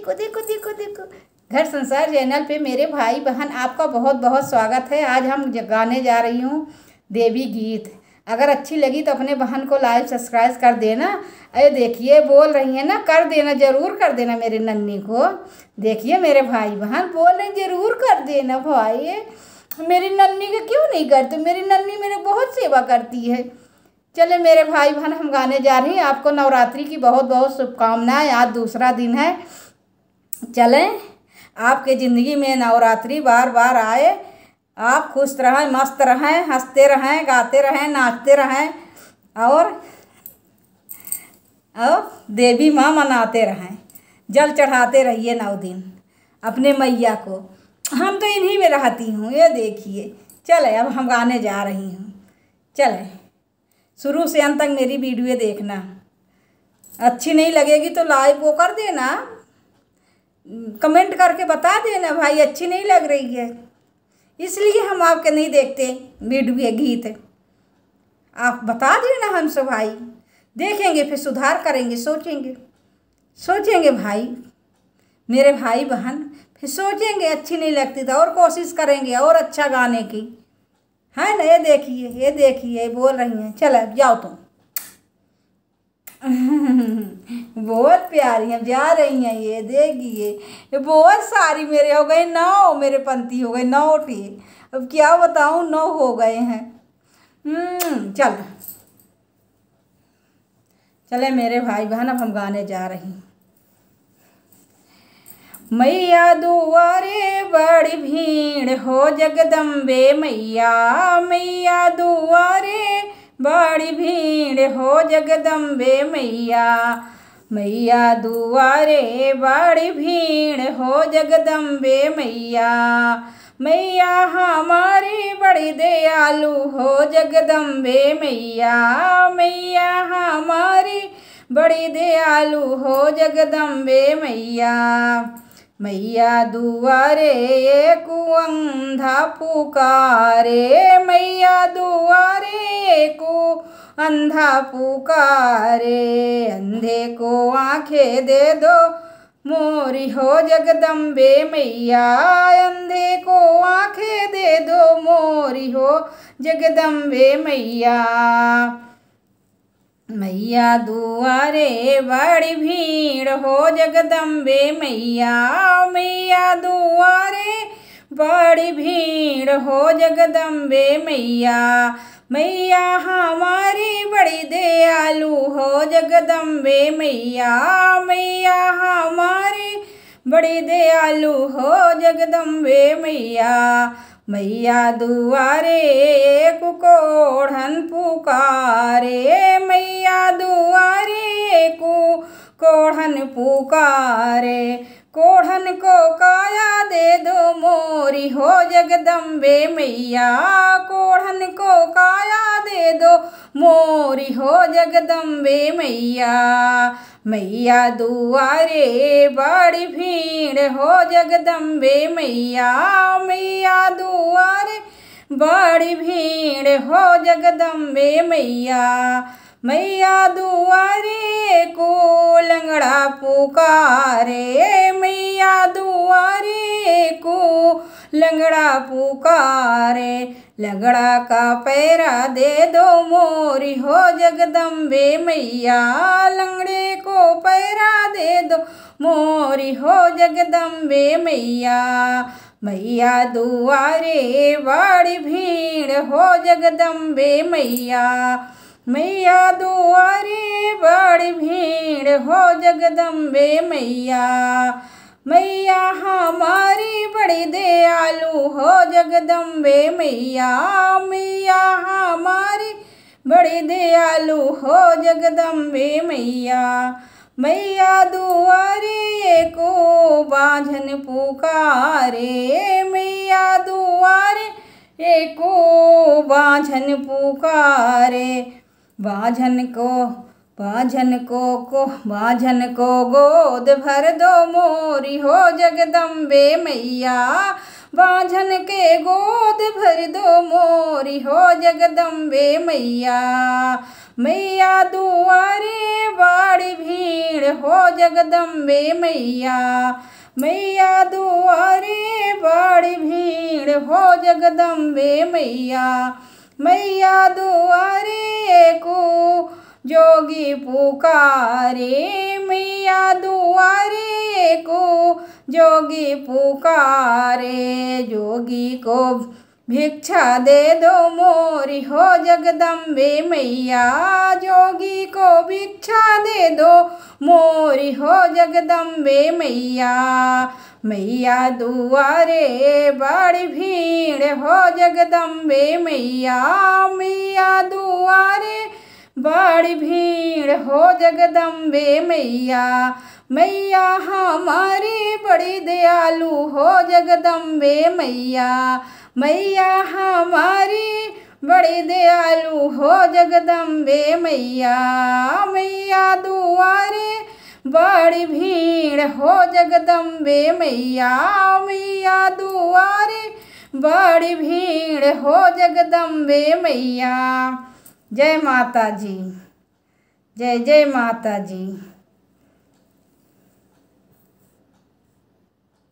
देखो देखो देखो देखो घर संसार चैनल पे मेरे भाई बहन आपका बहुत बहुत स्वागत है आज हम गाने जा रही हूँ देवी गीत अगर अच्छी लगी तो अपने बहन को लाइव सब्सक्राइब कर देना अरे देखिए बोल रही है ना कर देना ज़रूर कर देना मेरे नन्नी को देखिए मेरे भाई बहन बोल रहे ज़रूर कर देना भाई मेरी नन्नी का क्यों नहीं करते मेरी नन्नी मेरे बहुत सेवा करती है चले मेरे भाई बहन हम गाने जा रहे हैं आपको नवरात्रि की बहुत बहुत शुभकामनाएं आज दूसरा दिन है चलें आपके ज़िंदगी में नवरात्रि बार बार आए आप खुश रहें मस्त रहें हंसते रहें गाते रहें नाचते रहें और और देवी माँ मनाते रहें जल चढ़ाते रहिए नौ दिन अपने मैया को हम तो इन्हीं में रहती हूँ ये देखिए चले अब हम गाने जा रही हूँ चले शुरू से अंत तक मेरी वीडियो देखना अच्छी नहीं लगेगी तो लाइव वो कर देना कमेंट करके बता देना भाई अच्छी नहीं लग रही है इसलिए हम आपके नहीं देखते मिडवे गीत आप बता देना हमसे भाई देखेंगे फिर सुधार करेंगे सोचेंगे सोचेंगे भाई मेरे भाई बहन फिर सोचेंगे अच्छी नहीं लगती तो और कोशिश करेंगे और अच्छा गाने की है ना ये देखिए ये देखिए बोल रही हैं चलो जाओ तुम बहुत प्यारी हैं जा रही हैं ये देगी ये बहुत सारी मेरे हो गए नौ मेरे पंथी हो गए नौ टी अब क्या बताऊँ नौ हो गए हैं हम्म, चल चले मेरे भाई बहन अब हम गाने जा रही मैया दुआरे बड़ी भीड़ हो जगदम्बे मैया मैया दुआरे बड़ी भीड़ हो जगदम्बे मैया मैया दुआरे बड़ी भीड़ हो जगदम्बे मैया मैया हमारी बड़ी दयालु हो जगदम्बे मैया मैया हमारी बड़ी दयालु हो जगदम्बे मैया मैया दुआरे एक पुकारे अंधा पुकारे अंधे को आंखें दे दो मोरी हो जगदम्बे मैया अंधे को आंखें दे दो मोरी हो जगदम्बे मैया मैया दुआरे बड़ी भीड़ हो जगदम्बे मैया मैया दुआरे बड़ी भीड़ हो जगदम्बे मैया मैया हमारी बड़ी दयालु हो जगदम्बे मैया मैया हमारी बड़ी दयालु हो जगदम्बे मैया मैया दुआरे एक कोढ़न पुकारे मैया दुआरे एक कोढ़न पुकारे कोढ़न को काया दे दो मोरी हो जगदम्बे मैया कोढ़न को काया दे दो मोरी हो जगदम्बे मैया मैया दुआरे बड़ी भीड़ हो जगदम्बे मैया मैया दुआरे बड़ी भीड़ हो जगदम्बे मैया मैया दुआरे को लंगड़ा पुकारे मैया दुआरे को लंगड़ा पुकारे लंगड़ा का पैरा दे दो मोरी हो जगदम्बे मैया लंगड़े को पैरा दे दो मोरी हो जगदम्बे मैया मैया दुआरे बड़ी भीड़ हो जगदम्बे मैया मैया दुआरे बड़ी भीड़ हो जगदम्बे मैया मैया हमारी बड़ी दयालु हो जगदम्बे मैया मैया हमारी बड़ी दयालु हो जगदम्बे मैया मैया दुआरे ये को बाझन पुकारे मैया दुआरे ये को पुकारे बाजन को बाजन को को बाजन को गोद भर दो मोरी हो जगदम्बे मैया बाजन के गोद भर दो मोरी हो जगदम्बे मैया मैया दुआरे बाड़ी भीड़ हो जगदम्बे मैया मैया दुआरे बाड़ी भीड़ हो जगदम्बे मैया मैया दुआरे को जोगी पुकारे मैया दुआरे को जोगी पुकारे जोगी को भिक्षा दे दो मोरी हो जगदम्बे मैया जोगी को भिक्षा दे दो मोरी हो जगदम्बे मैया मैया दुआरे बड़ी भीड़ हो जगदम्बे मैया मैया दुआरे बड़ी भीड़ हो जगदम्बे मैया मैया हमारी बड़ी दयालु हो जगदम्बे मैया मैया हमारी बड़ी दयालु हो जगदम्बे मैया मैया दुआरे बड़ी भीड़ हो जगदम्बे मैया मैया दुआरे बड़ी भीड़ हो जगदम्बे मैया जय माता जी जय जय माता जी